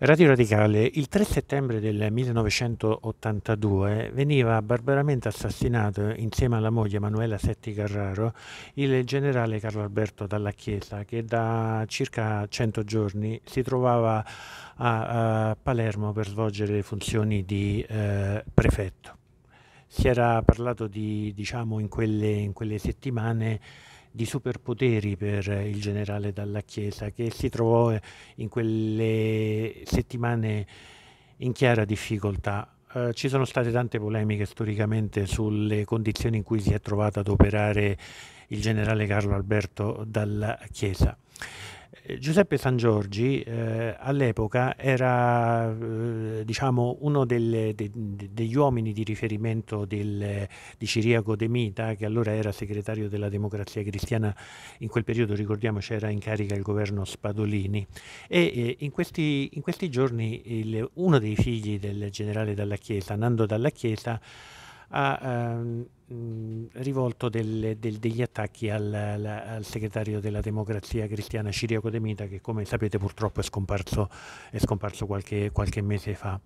Radio Radicale, il 3 settembre del 1982 veniva barbaramente assassinato insieme alla moglie Emanuela Setti Carraro il generale Carlo Alberto Dalla Chiesa che da circa 100 giorni si trovava a, a Palermo per svolgere le funzioni di eh, prefetto. Si era parlato di, diciamo, in quelle, in quelle settimane di superpoteri per il generale Dalla Chiesa che si trovò eh, in quelle settimane in chiara difficoltà. Eh, ci sono state tante polemiche storicamente sulle condizioni in cui si è trovato ad operare il generale Carlo Alberto Dalla Chiesa. Eh, Giuseppe Sangiorgi eh, all'epoca era eh, diciamo, uno delle, de, de, degli uomini di riferimento del, di Ciriaco De Mita, che allora era segretario della democrazia cristiana, in quel periodo ricordiamoci era in carica il governo Spadolini e eh, in, questi, in, questi, giorni il, uno dei figli del generale Dalla Chiesa, Nando Dalla Chiesa, ha ehm, rivolto del, del, degli attacchi al, al, al, segretario della democrazia cristiana Ciriaco De Mita che come sapete purtroppo è scomparso, è scomparso qualche, qualche mese fa.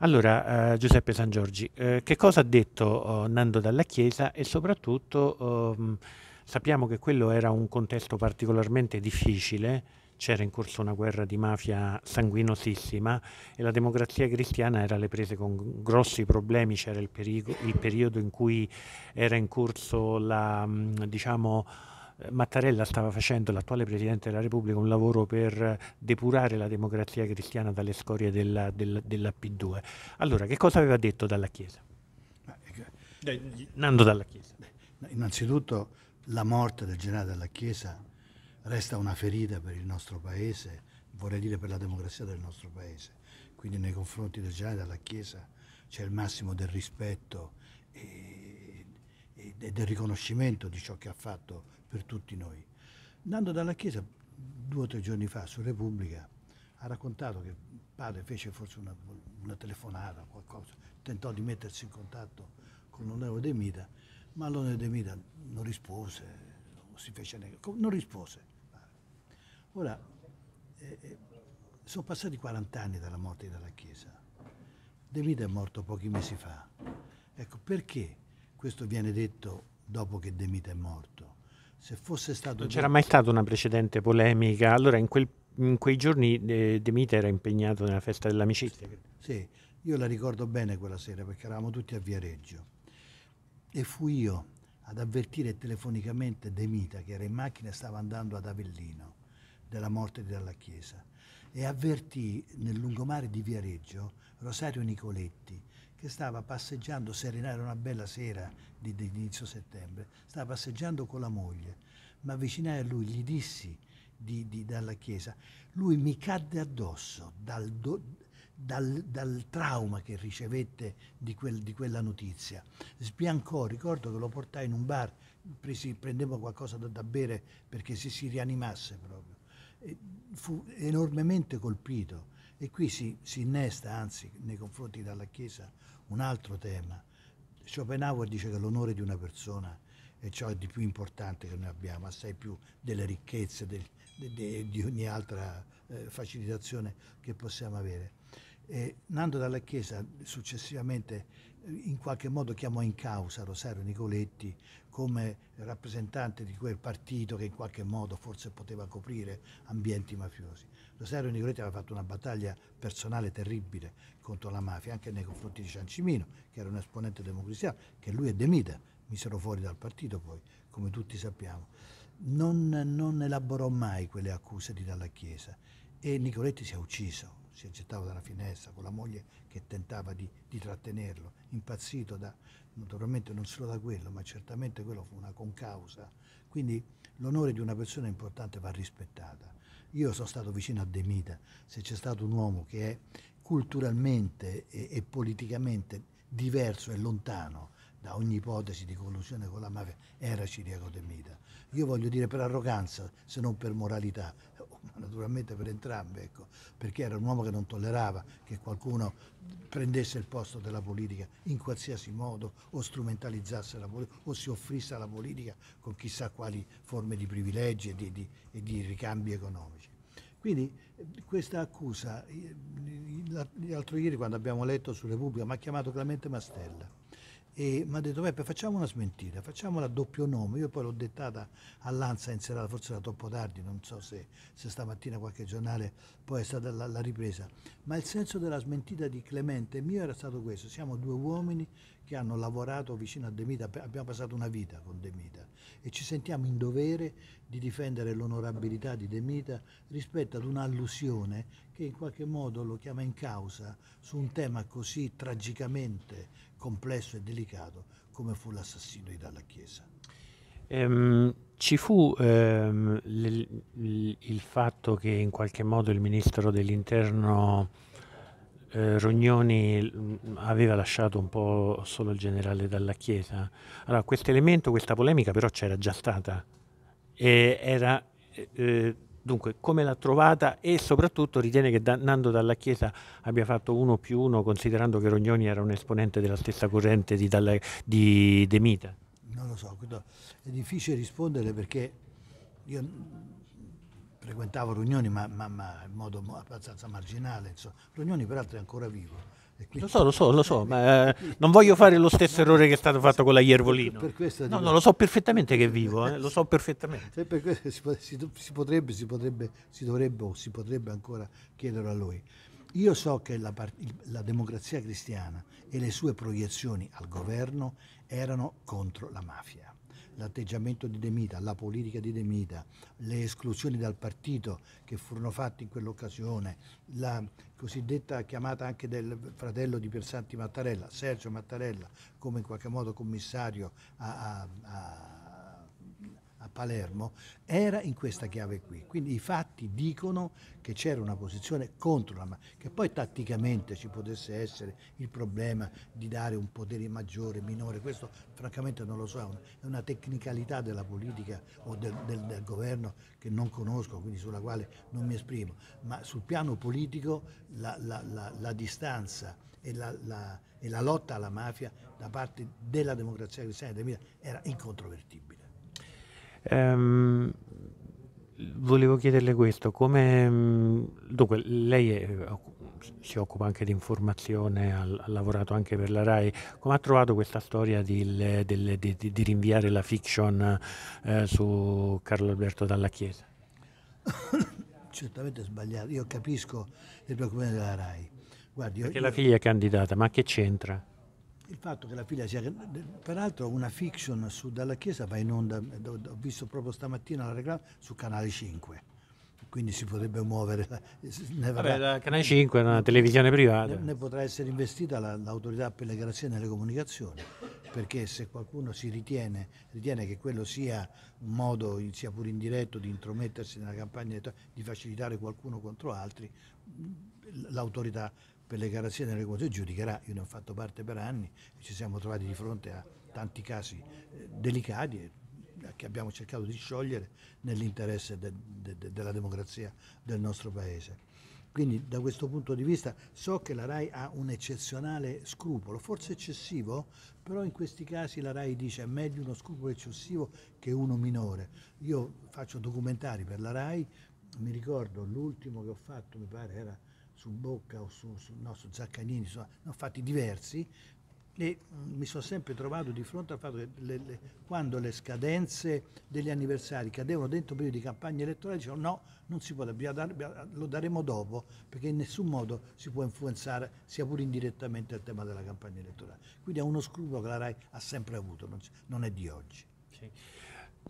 Allora, eh, Giuseppe San Giorgi, eh, che cosa ha detto oh, Nando dalla Chiesa e soprattutto oh, sappiamo che quello era un contesto particolarmente difficile c'era in corso una guerra di mafia sanguinosissima e la democrazia cristiana era alle prese con grossi problemi, c'era il, il, periodo in cui era in corso la, diciamo, eh, Mattarella stava facendo, l'attuale Presidente della Repubblica, un lavoro per depurare la democrazia cristiana dalle scorie della, della, della P2. Allora, che cosa aveva detto dalla Chiesa? Nando dalla Chiesa. Innanzitutto la morte del generale della Chiesa resta una ferita per il nostro Paese, vorrei dire per la democrazia del nostro Paese. Quindi nei confronti del generale della Chiesa c'è il massimo del rispetto e, e del riconoscimento di ciò che ha fatto per tutti noi. Andando dalla Chiesa due o tre giorni fa su Repubblica ha raccontato che il padre fece forse una, una telefonata, qualcosa, tentò di mettersi in contatto con l'onorevole De Mita, ma l'onorevole De Mita non rispose, si fece negare, non rispose. Ora, eh, eh sono passati 40 anni dalla morte della Chiesa. De Vita è morto pochi mesi fa. Ecco, perché questo viene detto dopo che De Mita è morto? Se fosse stato... Non c'era mai stata una precedente polemica, allora in, quel, in quei giorni eh, De Mita era impegnato nella festa dell'amicizia. Sì, io la ricordo bene quella sera perché eravamo tutti a Viareggio e fui io ad avvertire telefonicamente De Mita, che era in macchina e stava andando ad Avellino, della morte della Chiesa, e avvertì nel lungomare di Viareggio Rosario Nicoletti, che stava passeggiando serena, era una bella sera di, di inizio settembre, stava passeggiando con la moglie, ma avvicinai a lui, gli dissi di, di, dalla chiesa, lui mi cadde addosso dal, do, dal, dal trauma che ricevette di, quel, di, quella notizia. Sbiancò, ricordo che lo portai in un bar, presi, prendevo qualcosa da, da bere perché si, si rianimasse proprio. E fu enormemente colpito e qui si, si innesta, anzi, nei confronti della Chiesa, un altro tema. Schopenhauer dice che l'onore di una persona è ciò di più importante che noi abbiamo, assai più delle ricchezze, del, de, de, di ogni altra eh, facilitazione che possiamo avere. E Nando Dalla Chiesa successivamente in qualche modo chiamò in causa Rosario Nicoletti come rappresentante di quel partito che in qualche modo forse poteva coprire ambienti mafiosi. Rosario Nicoletti aveva fatto una battaglia personale terribile contro la mafia, anche nei confronti di Ciancimino, che era un esponente democristiano, che lui e Demita misero fuori dal partito poi, come tutti sappiamo. Non, non elaborò mai quelle accuse di Dalla Chiesa e Nicoletti si è ucciso si aggettava dalla finestra con la moglie che tentava di, di trattenerlo, impazzito da, naturalmente non solo da quello, ma certamente quello fu una concausa. Quindi l'onore di una persona importante va rispettata. Io sono stato vicino a De Mita, se c'è stato un uomo che è culturalmente e, e politicamente diverso e lontano, da ogni ipotesi di collusione con la mafia era Ciriaco Demita. Io voglio dire per arroganza, se non per moralità, oh, naturalmente per entrambe, ecco, perché era un uomo che non tollerava che qualcuno prendesse il posto della politica in qualsiasi modo o strumentalizzasse la politica o si offrisse alla politica con chissà quali forme di privilegi e di, di, e di ricambi economici. Quindi eh, questa accusa, eh, l'altro ieri quando abbiamo letto su Repubblica, mi ha chiamato Clemente Mastella e mi ha detto, Peppe facciamo una smentita, facciamola a doppio nome, io poi l'ho dettata all'Anza in serata, forse era troppo tardi, non so se, se stamattina qualche giornale poi è stata la, la ripresa, ma il senso della smentita di Clemente mio era stato questo, siamo due uomini che hanno lavorato vicino a Demita, abbiamo passato una vita con Demita e ci sentiamo in dovere di difendere l'onorabilità di Demita rispetto ad un'allusione che in qualche modo lo chiama in causa su un tema così tragicamente complesso e delicato come fu l'assassino di Dalla Chiesa. Ehm, ci fu ehm, il fatto che in qualche modo il ministro dell'interno eh, Rognoni mm, aveva lasciato un po' solo il generale dalla Chiesa. Allora, questo elemento, questa polemica però c'era già stata. E era, eh, dunque, come l'ha trovata e soprattutto ritiene che Nando dalla Chiesa abbia fatto uno più uno, considerando che Rognoni era un esponente della stessa corrente di, dalla, di De Mita? Non lo so, è difficile rispondere perché io frequentavo Rognoni, ma, ma, ma, in modo abbastanza marginale. Insomma. Rognoni peraltro è ancora vivo. Quindi... Lo so, lo so, lo so, eh, ma eh, non voglio fare lo stesso errore che è stato fatto con la Iervolino. Per, per no, no, lo so perfettamente che è vivo, eh, lo so perfettamente. Per questo si, si, si, potrebbe, si potrebbe, si dovrebbe o si potrebbe ancora chiedere a lui. Io so che la, la democrazia cristiana e le sue proiezioni al governo erano contro la mafia l'atteggiamento di Demita, la politica di Demita, le esclusioni dal partito che furono fatte in quell'occasione, la cosiddetta chiamata anche del fratello di Persanti Mattarella, Sergio Mattarella, come in qualche modo commissario a, a a Palermo era in questa chiave qui. Quindi i fatti dicono che c'era una posizione contro la mafia, che poi tatticamente ci potesse essere il problema di dare un potere maggiore, minore, questo francamente non lo so, è una, tecnicalità della politica o del, del, del, governo che non conosco, quindi sulla quale non mi esprimo, ma sul piano politico la, la, la, la distanza e la, e la lotta alla mafia da parte della democrazia cristiana era incontrovertibile. Ehm, volevo chiederle questo, come... Dunque, lei è- si occupa anche di informazione, ha ha lavorato anche per la RAI, come ha trovato questa storia dil- di, di- di rinviare la fiction eh, su Carlo Alberto Dalla Chiesa? Certamente è sbagliato. Io capisco il problema della RAI. Guardi, io, Perché la figlia è candidata, ma che c'entra? il fatto che la figlia sia... Peraltro una fiction su Dalla Chiesa va in onda, eh, ho visto proprio stamattina la reclama, su Canale 5 quindi si potrebbe muovere. Eh, ne varrà, Vabbè, Canale 5 è una televisione privata. Ne, ne potrà essere investita la, l'autorità per le garanzie nelle comunicazioni, perché se qualcuno si ritiene, ritiene, che quello sia un modo, sia pure indiretto, di intromettersi nella campagna, di facilitare qualcuno contro altri, l'autorità per le garanzie nelle quote giudicherà. Io ne ho fatto parte per anni e ci siamo trovati di fronte a tanti casi eh, delicati eh, che abbiamo cercato di sciogliere nell'interesse de, de, de, della democrazia del nostro Paese. Quindi da questo punto di vista so che la RAI ha un eccezionale scrupolo, forse eccessivo, però in questi casi la RAI dice è meglio uno scrupolo eccessivo che uno minore. Io faccio documentari per la RAI, mi ricordo l'ultimo che ho fatto, mi pare era su Bocca o su, su, no, su Zaccagnini, insomma, no, fatti diversi, e mm, mi sono sempre trovato di fronte al fatto che le, le, quando le scadenze degli anniversari cadevano dentro periodo di campagna elettorale dicevano no, non si può, lo daremo dopo perché in nessun modo si può influenzare sia pure indirettamente il tema della campagna elettorale. Quindi è uno scrupolo che la RAI ha sempre avuto, non, non è di oggi. Sì.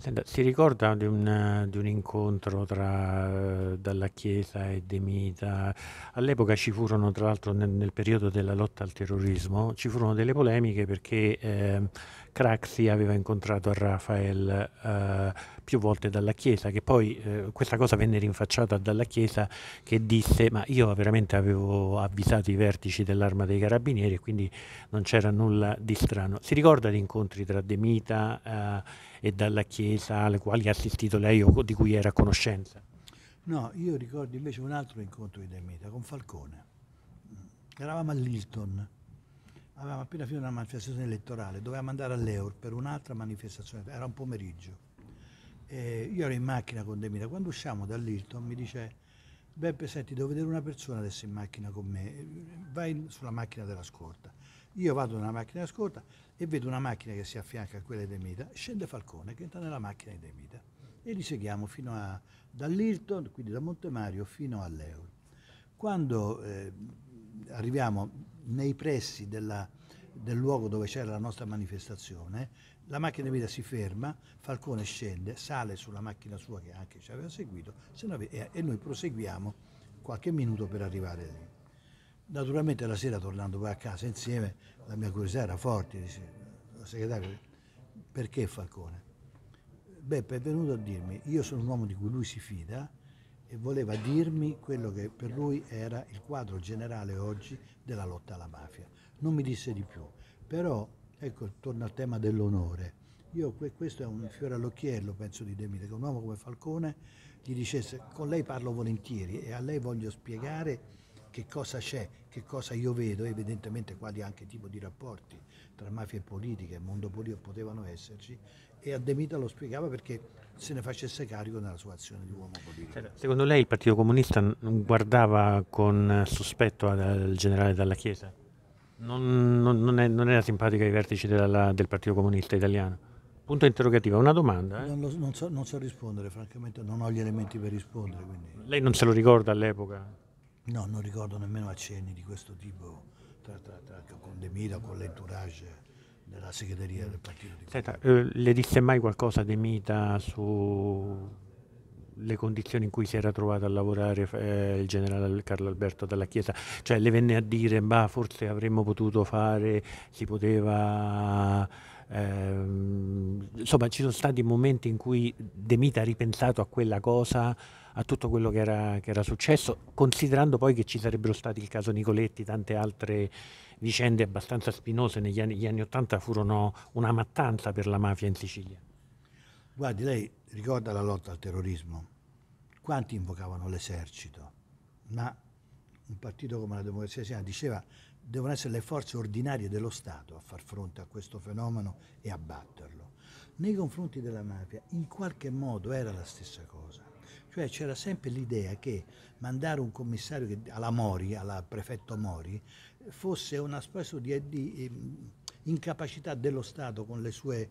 Senta, si ricorda di un, di un incontro tra Dalla Chiesa e De Mita? All'epoca ci furono, tra l'altro nel, nel, periodo della lotta al terrorismo, ci furono delle polemiche perché eh, Craxi aveva incontrato Rafael eh, più volte dalla Chiesa, che poi eh, questa cosa venne rinfacciata dalla Chiesa che disse ma io veramente avevo avvisato i vertici dell'arma dei carabinieri e quindi non c'era nulla di strano. Si ricorda di incontri tra De Mita eh, e dalla Chiesa alle quali ha assistito lei o di cui era a conoscenza? No, io ricordo invece un altro incontro di De Mita con Falcone. Mm, eravamo a Lilton, avevamo appena finito una manifestazione elettorale, dovevamo andare all'Eur per un'altra manifestazione, era un pomeriggio. Eh, io ero in macchina con De quando usciamo dall'Hilton mi dice Beppe senti devo vedere una persona adesso in macchina con me, vai sulla macchina della scorta. Io vado nella macchina della scorta e vedo una macchina che si affianca a quella di Demita, scende Falcone che entra nella macchina di Demita e li seguiamo fino a, dall'Hilton, quindi da Montemario fino all'Euro. Quando eh, arriviamo nei pressi della del luogo dove c'era la nostra manifestazione, la macchina guida si ferma, Falcone scende, sale sulla macchina sua che anche ci aveva seguito e noi proseguiamo qualche minuto per arrivare lì. Naturalmente la sera tornando poi a casa insieme, la mia curiosità era forte, dice, il segretario, perché Falcone? Beppe è venuto a dirmi, io sono un uomo di cui lui si fida e voleva dirmi quello che per lui era il quadro generale oggi della lotta alla mafia non mi disse di più. Però, ecco, torno al tema dell'onore. Io, questo è un fiore all'occhiello, penso di Demide, che un uomo come Falcone gli dicesse, con lei parlo volentieri e a lei voglio spiegare che cosa c'è, che cosa io vedo, evidentemente quali anche tipo di rapporti tra mafia e politica e mondo politico potevano esserci, e a Demita lo spiegava perché se ne facesse carico nella sua azione di uomo politico. Cioè, secondo lei il Partito Comunista guardava con sospetto al generale Dalla Chiesa? non, non, non, è, non era simpatica ai vertici della, del Partito Comunista Italiano. Punto interrogativo, una domanda. Eh? Lo, non, so, non so rispondere, francamente non ho gli elementi per rispondere. Quindi... Lei non se lo ricorda all'epoca? No, non ricordo nemmeno accenni di questo tipo tra, tra, tra con De Mita, con l'entourage della segreteria del partito. Comunista. eh, le disse mai qualcosa De Mita su le condizioni in cui si era trovato a lavorare eh, il generale Carlo Alberto dalla Chiesa, cioè le venne a dire, ma forse avremmo potuto fare, si poteva... Ehm, insomma, ci sono stati momenti in cui De Mita ha ripensato a quella cosa, a tutto quello che era, che era successo, considerando poi che ci sarebbero stati il caso Nicoletti, tante altre vicende abbastanza spinose negli anni, Ottanta furono una mattanza per la mafia in Sicilia. Guardi, lei ricorda la lotta al terrorismo? Quanti invocavano l'esercito? Ma un partito come la Democrazia Siena diceva devono essere le forze ordinarie dello Stato a far fronte a questo fenomeno e a batterlo. Nei confronti della mafia in qualche modo era la stessa cosa, cioè c'era sempre l'idea che mandare un commissario alla Mori, alla prefetto Mori, fosse una specie di, di ehm, incapacità dello Stato con le sue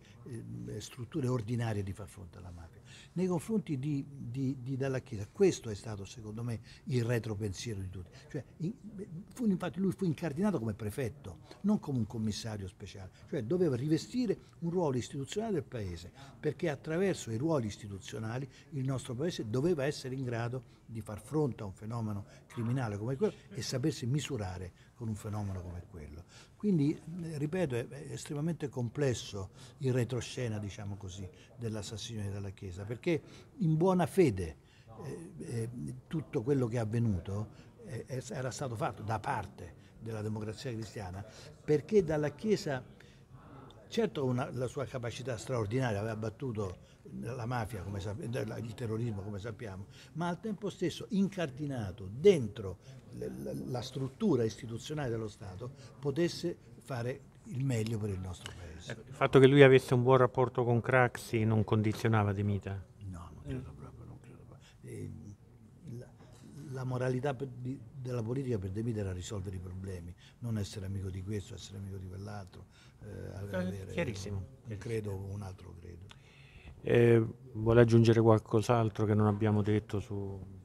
eh, strutture ordinarie di far fronte alla mafia. Nei confronti di, di, di, Dalla Chiesa, questo è stato secondo me il retropensiero di tutti. Cioè, in, fu, infatti lui fu incardinato come prefetto, non come un commissario speciale, cioè doveva rivestire un ruolo istituzionale del Paese, perché attraverso i ruoli istituzionali il nostro Paese doveva essere in grado di far fronte a un fenomeno criminale come quello e sapersi misurare con un fenomeno come quello. Quindi, eh, ripeto, è, estremamente complesso il retroscena, diciamo così, dell'assassinio della Chiesa, perché in buona fede eh, eh, tutto quello che è avvenuto eh, era stato fatto da parte della democrazia cristiana, perché dalla Chiesa, certo una, la sua capacità straordinaria aveva battuto la mafia, come eh, il terrorismo come sappiamo, ma al tempo stesso incardinato dentro la struttura istituzionale dello Stato potesse fare il meglio per il nostro paese. Il fatto che lui avesse un buon rapporto con Craxi non condizionava De Mita? No, non credo proprio. Non credo proprio. Ehm, la, la, moralità di, della politica per De Mita era risolvere i problemi, non essere amico di questo, essere amico di quell'altro, eh, avere, chiarissimo, un, un credo o un altro credo. Eh, vuole aggiungere qualcos'altro che non abbiamo detto su...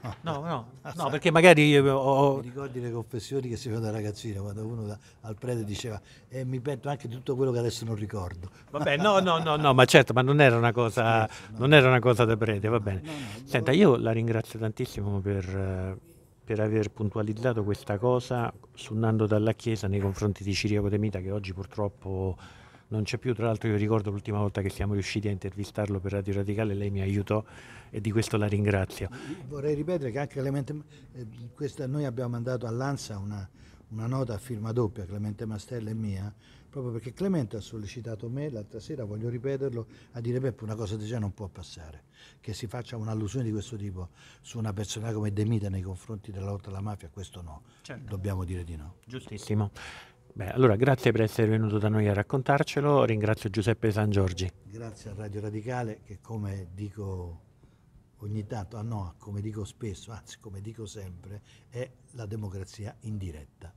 No, no, no, no perché magari... Ho... Mi ricordi le confessioni che si fanno da ragazzino, quando uno da, al prete diceva e eh, mi pento anche di tutto quello che adesso non ricordo. Vabbè, no, no, no, no ma certo, ma non era una cosa, no, non era una cosa da prete, va bene. Senta, io la ringrazio tantissimo per, per aver puntualizzato questa cosa suonando dalla Chiesa nei confronti di Ciriaco Demita che oggi purtroppo non c'è più, tra l'altro io ricordo l'ultima volta che siamo riusciti a intervistarlo per Radio Radicale, lei mi aiutò e di questo la ringrazio. Vorrei ripetere che anche Clemente, eh, questa, noi abbiamo mandato all'Ansa una, una nota a firma doppia, Clemente Mastella e mia, proprio perché Clemente ha sollecitato me l'altra sera, voglio ripeterlo, a dire Peppe una cosa del genere non può passare, che si faccia un'allusione di questo tipo su una persona come De Mita nei confronti della lotta alla mafia, questo no, certo. dobbiamo dire di no. Giustissimo. Beh, allora grazie per essere venuto da noi a raccontarcelo, ringrazio Giuseppe San Giorgi. Grazie a Radio Radicale che come dico ogni tanto, ah no, come dico spesso, anzi come dico sempre, è la democrazia in diretta.